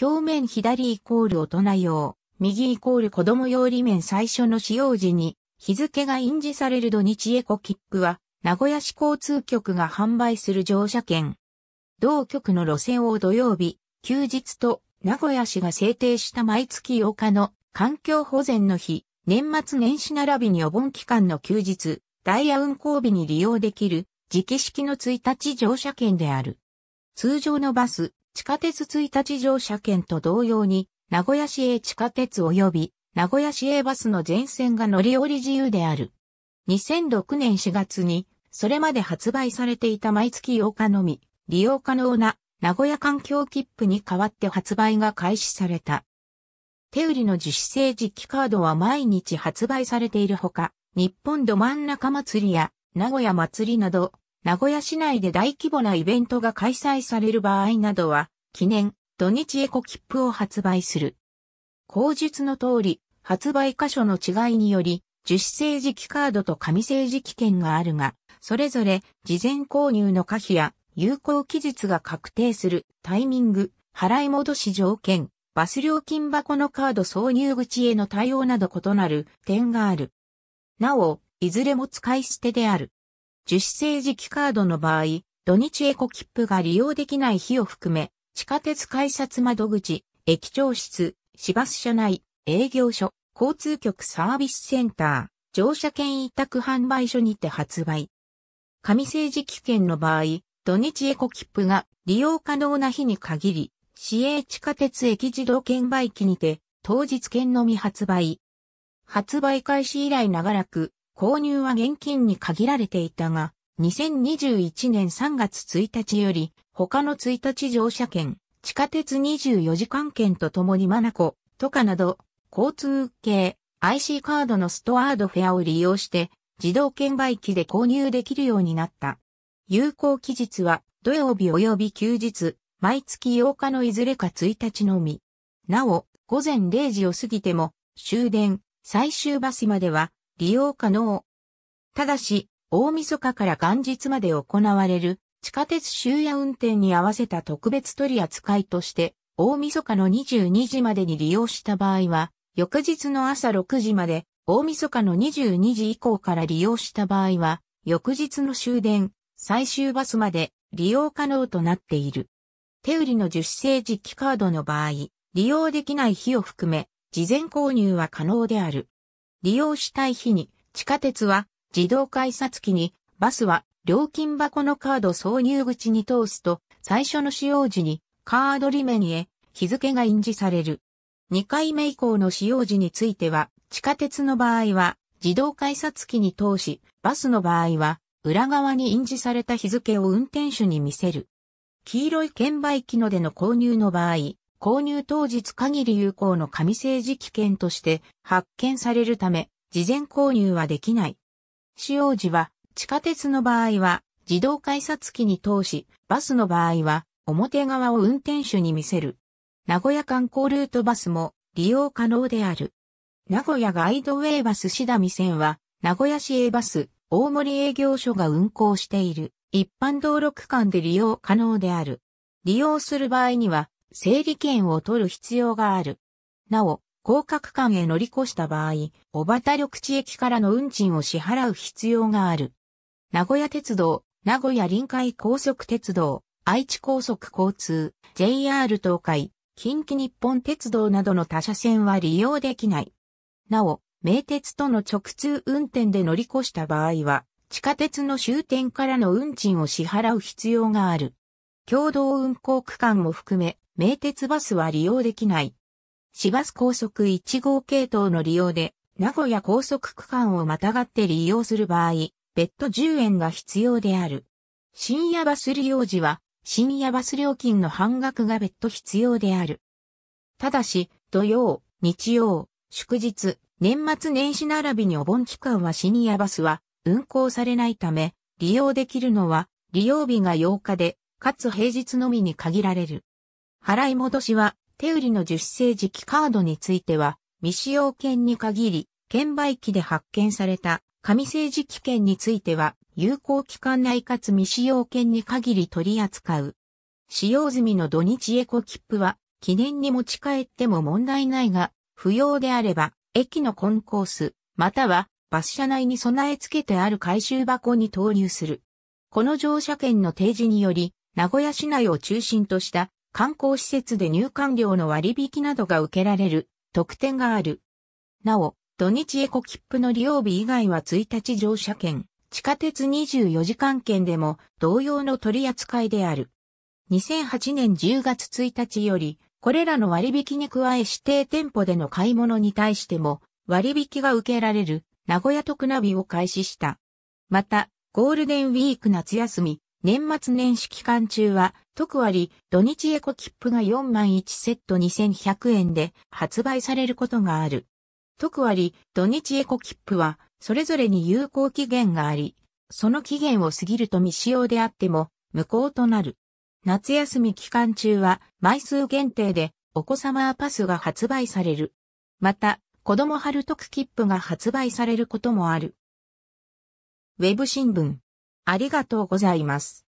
表面左イコール大人用、右イコール子供用裏面最初の使用時に、日付が印字される土日エコ切符は、名古屋市交通局が販売する乗車券。同局の路線を土曜日、休日と名古屋市が制定した毎月8日の環境保全の日、年末年始並びにお盆期間の休日、ダイヤ運行日に利用できる、時期式の1日乗車券である。通常のバス、地下鉄1日乗車券と同様に、名古屋市営地下鉄及び名古屋市営バスの全線が乗り降り自由である。2006年4月に、それまで発売されていた毎月8日のみ、利用可能な名古屋環境切符に代わって発売が開始された。手売りの自主性実機カードは毎日発売されているほか、日本ど真ん中祭りや名古屋祭りなど名古屋市内で大規模なイベントが開催される場合などは、記念、土日エコ切符を発売する。口述の通り、発売箇所の違いにより、樹脂磁直カードと紙磁直券があるが、それぞれ事前購入の可否や有効期日が確定するタイミング、払い戻し条件、バス料金箱のカード挿入口への対応など異なる点がある。なお、いずれも使い捨てである。樹脂製磁気カードの場合、土日エコ切符が利用できない日を含め、地下鉄改札窓口、駅長室、市バス車内、営業所、交通局サービスセンター、乗車券委託販売所にて発売。紙製磁気券の場合、土日エコ切符が利用可能な日に限り、市営地下鉄駅自動券売機にて、当日券のみ発売。発売開始以来長らく、購入は現金に限られていたが、2021年3月1日より、他の1日乗車券、地下鉄24時間券とともにマナコ、トカなど、交通系 IC カードのストアードフェアを利用して、自動券売機で購入できるようになった。有効期日は、土曜日及び休日、毎月8日のいずれか1日のみ。なお、午前0時を過ぎても、終電、最終バスまでは、利用可能。ただし、大晦日から元日まで行われる地下鉄終夜運転に合わせた特別取り扱いとして、大晦日の22時までに利用した場合は、翌日の朝6時まで、大晦日の22時以降から利用した場合は、翌日の終電、最終バスまで利用可能となっている。手売りの樹脂製実機カードの場合、利用できない日を含め、事前購入は可能である。利用したい日に、地下鉄は自動改札機に、バスは料金箱のカード挿入口に通すと、最初の使用時にカード裏面へ日付が印字される。2回目以降の使用時については、地下鉄の場合は自動改札機に通し、バスの場合は裏側に印字された日付を運転手に見せる。黄色い券売機のでの購入の場合、購入当日限り有効の紙製磁危券として発券されるため、事前購入はできない。使用時は、地下鉄の場合は、自動改札機に通し、バスの場合は、表側を運転手に見せる。名古屋観光ルートバスも利用可能である。名古屋ガイドウェイバスシダミ線は、名古屋市営バス、大森営業所が運行している一般道路区間で利用可能である。利用する場合には、整理券を取る必要がある。なお、広角間へ乗り越した場合、小畑緑地駅からの運賃を支払う必要がある。名古屋鉄道、名古屋臨海高速鉄道、愛知高速交通、JR 東海、近畿日本鉄道などの他社線は利用できない。なお、名鉄との直通運転で乗り越した場合は、地下鉄の終点からの運賃を支払う必要がある。共同運行区間も含め、名鉄バスは利用できない。市バス高速1号系統の利用で、名古屋高速区間をまたがって利用する場合、別途10円が必要である。深夜バス利用時は、深夜バス料金の半額が別途必要である。ただし、土曜、日曜、祝日、年末年始並びにお盆期間は深夜バスは運行されないため、利用できるのは利用日が8日で、かつ平日のみに限られる。払い戻しは、手売りの樹脂製磁気カードについては、未使用券に限り、券売機で発券された紙製磁気券については、有効期間内かつ未使用券に限り取り扱う。使用済みの土日エコ切符は、記念に持ち帰っても問題ないが、不要であれば、駅のコンコース、または、バス車内に備え付けてある回収箱に投入する。この乗車券の提示により、名古屋市内を中心とした観光施設で入館料の割引などが受けられる特典がある。なお、土日エコ切符の利用日以外は1日乗車券、地下鉄24時間券でも同様の取り扱いである。2008年10月1日より、これらの割引に加え指定店舗での買い物に対しても割引が受けられる名古屋特ナビを開始した。また、ゴールデンウィーク夏休み、年末年始期間中は、特割、土日エコ切符が4万1セット2100円で発売されることがある。特割、土日エコ切符は、それぞれに有効期限があり、その期限を過ぎると未使用であっても、無効となる。夏休み期間中は、枚数限定で、お子様パスが発売される。また、子供春特切符が発売されることもある。ウェブ新聞。ありがとうございます。